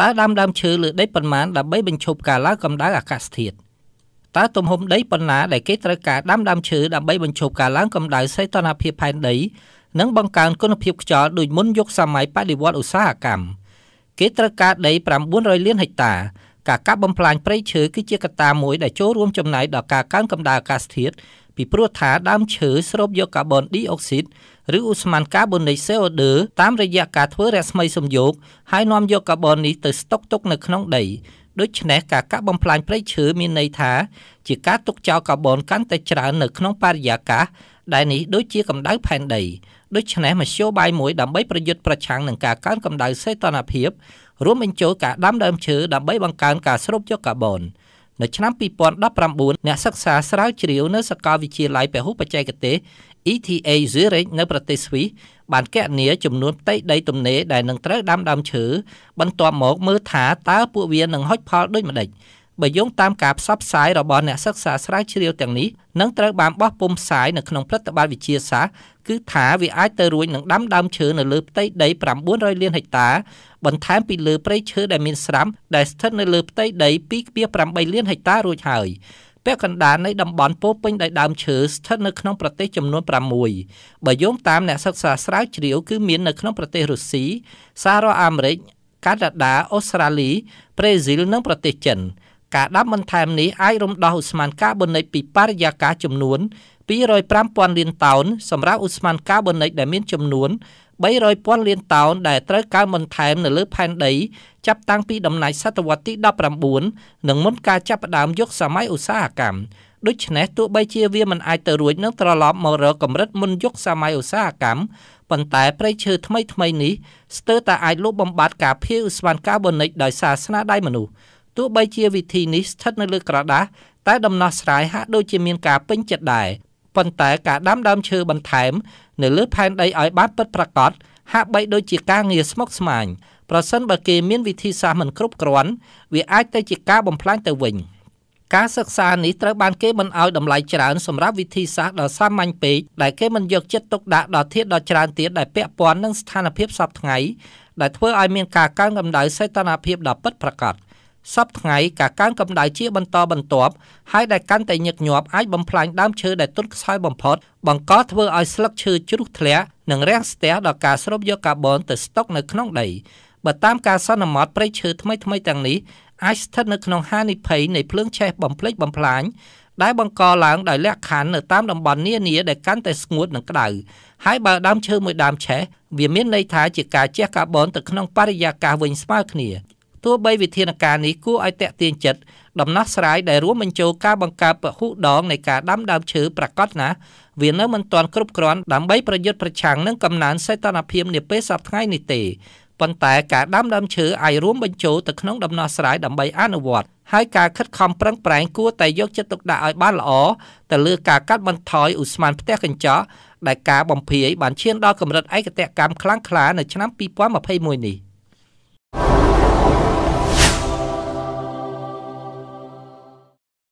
តើដាំដើមឈើលើដីប៉ុន្មានដើម្បីបញ្ឈប់ការឡើងកម្ដៅអាកាសធាតុតើទំហំដីប៉ុណ្ណាដែលគេត្រូវការដាំដើមឈើដើម្បីបញ្ឈប់ការឡើងកម្ដៅសីតុណ្ហភាពផែនដីនិងបង្កើនគុណភាពខ្យល់ដូចមុនយុគសម័យបដិវត្តឧស្សាហកម្មគេត្រូវការដី900លានហិកតា ការកាប់បំផ្លាញព្រៃឈើគឺជាកត្តាមួយដែលចូលរួមចំណែកដល់ការកើនកម្ដៅអាកាសធាតុពីព្រោះថាដើមឈើស្រូបយកកាបូនឌីអុកស៊ីតឬឧស្ម័នកាបូនិក CO2 តាមរយៈការធ្វើរស្មីសំយោគហើយនាំយកកាបូននេះទៅស្តុកទុកនៅក្នុងដីដូច្នេះការកាប់បំផ្លាញព្រៃឈើមានន័យថាជាការទុកចោលកាបូនកាន់តែច្រើននៅក្នុងបរិយាកាសដែលនេះដូចជាកម្ដៅផែនដីដូច្នេះមធ្យោបាយមួយដើម្បីប្រយុទ្ធប្រឆាំងនឹងការកើនកម្ដៅសីតុណ្ហភាពរួមបញ្ចូលការដាំដើមឈើដើម្បីបង្កើនការស្រូបយកកាបូននៅឆ្នាំ2019អ្នកសិក្សាស្រាវជ្រាវនៅសាកលវិទ្យាល័យពហុបច្ចេកទេស ETA Zurich នៅប្រទេសស្វីសបានគណនាចំនួនផ្ទៃដីទំនេរដែលនឹងត្រូវដាំដើមឈើបន្ទាប់មកមើលថាតើពួកវានឹងហុចផលដូចម្តេចបើយោងតាមការផ្សព្វផ្សាយរបស់អ្នកសិក្សាស្រាវជ្រាវទាំងនេះនឹងត្រូវបានបោះពុំផ្សាយនៅក្នុងព្រឹត្តិប័ណ្ណវិទ្យាសាស្ត្រគឺថាវាអាចទៅរួចនឹងដាំដើមឈើនៅលើផ្ទៃដី900លានហិកតាបន្ថែមពីលើព្រៃឈើដែលមានស្រាប់ដែលស្ថិតនៅលើផ្ទៃដី2.8លានហិកតារួចហើយពាក់កណ្ដាលនៃតំបន់ពោពេញដោយដើមឈើស្ថិតនៅក្នុងប្រទេសចំនួន6បើយោងតាមអ្នកសិក្សាស្រាវជ្រាវគឺមាននៅក្នុងប្រទេសរុស្ស៊ីសហរដ្ឋអាមេរិកកាណាដាអូស្ត្រាលី ប្រេស៊ីលនិងប្រទេសចិន។ការដាំបន្ថែមនេះអាចរំដោះឧស្ម័នកាបូនិកពីបរិយាកាសចំនួន205,000លានតោនសម្រាប់ឧស្ម័នកាបូនិកដែលមានចំនួន300,000លានតោនដែលត្រូវកើនបន្ថែមនៅលើផែនដី ចាប់តាំងពីដំណាច់សតវត្សទី19និងមុនការចាប់ផ្ដើមយុគសម័យឧស្សាហកម្មដូច្នេះទោះបីជាវាមិនអាចទៅរួចនឹងត្រឡប់មករកកម្រិតមុនយុគសម័យឧស្សាហកម្មប៉ុន្តែព្រៃឈើថ្មីថ្មីនេះស្ទើរតែអាចលុបបំបាត់ការភាយឧស្ម័នកាបូនិកដោយសារស្នាដៃមនុស្សទោះបីជាវិធីនេះស្ថិតនៅលើក្រដាសតែដំណោះស្រាយហាក់ដូចជាមានការពេញចិត្តដែរប៉ុន្តែការដាំដើមឈើបន្ថែមនៅលើផែនដីឲ្យបានពិតប្រាកដហាក់បីដូចជាការងារស្មុគស្មាញ ប្រសិនបើគេមានវិធីសាស្ត្រមិនគ្រប់គ្រាន់វាអាចទៅជាការបំផ្លាញទៅវិញ ការសិក្សានេះត្រូវបានគេមិនឲ្យតម្លៃច្រើនសម្រាប់វិធីសាស្ត្រដ៏សាមញ្ញពេកដែលគេមិនយកចិត្តទុកដាក់ដល់ធាតុដ៏ច្រើនទៀតដែលពាក់ព័ន្ធនឹងស្ថានភាពសពថ្ងៃដែលធ្វើឲ្យមានការកើនកម្ដៅសីតុណ្ហភាពដ៏ពិតប្រាកដ។សពថ្ងៃការកើនកម្ដៅជាបន្តបន្ទាប់ហើយដែលកាន់តែញឹកញាប់អាចបំផ្លាញដើមឈើដែលទន់ខ្សោយបំផុតបង្កធ្វើឲ្យស្លឹកឈើជ្រុះធ្លាក់និងរាំងស្ទះដល់ការស្រូបយកកាបូនទៅស្តុកនៅក្នុងដីបើតាមការសន្មត់ព្រៃឈើថ្មីថ្មីទាំងនេះអាចស្ថិតនៅក្នុងហានិភ័យនៃភ្លើងឆេះបំផ្លិចបំផ្លាញដែលបង្កឡើងដោយលក្ខខណ្ឌនៅតាមតំបន់នានាដែលកាន់តែស្ងួតនិងក្តៅហើយបើដើមឈើមួយដើមឆេះវាមានន័យថាជាការជះកាបូនទៅក្នុងបរិយាកាសវិញស្មើគ្នាទោះបីវិធានការនេះគួរឲ្យតាក់ទាញចិត្តដំណោះស្រាយដែលរួមបញ្ចូលការបង្កើតពហុដងនៃការដាំដើមឈើប្រកាសណាស់វានៅមិនទាន់គ្រប់គ្រាន់ដើម្បីប្រយុទ្ធប្រឆាំងនឹងកំណើនសីតុណ្ហភាពនាពេលសប្តាហ៍នេះទេប៉ុន្តែការដាំដើមឈើអាចរួមបញ្ចូលទៅក្នុងដំណោះស្រាយដើម្បីអនុវត្តហើយការខិតខំប្រឹងប្រែងគួរតែយកចិត្តទុកដាក់ឲ្យបានល្អទៅលើការកាត់បន្ថយឧស្ម័នផ្ទះកញ្ចក់ដែលការបំភាយបានឈានដល់កម្រិតឯកតកម្មខ្លាំងក្លានៅឆ្នាំ2021នេះ។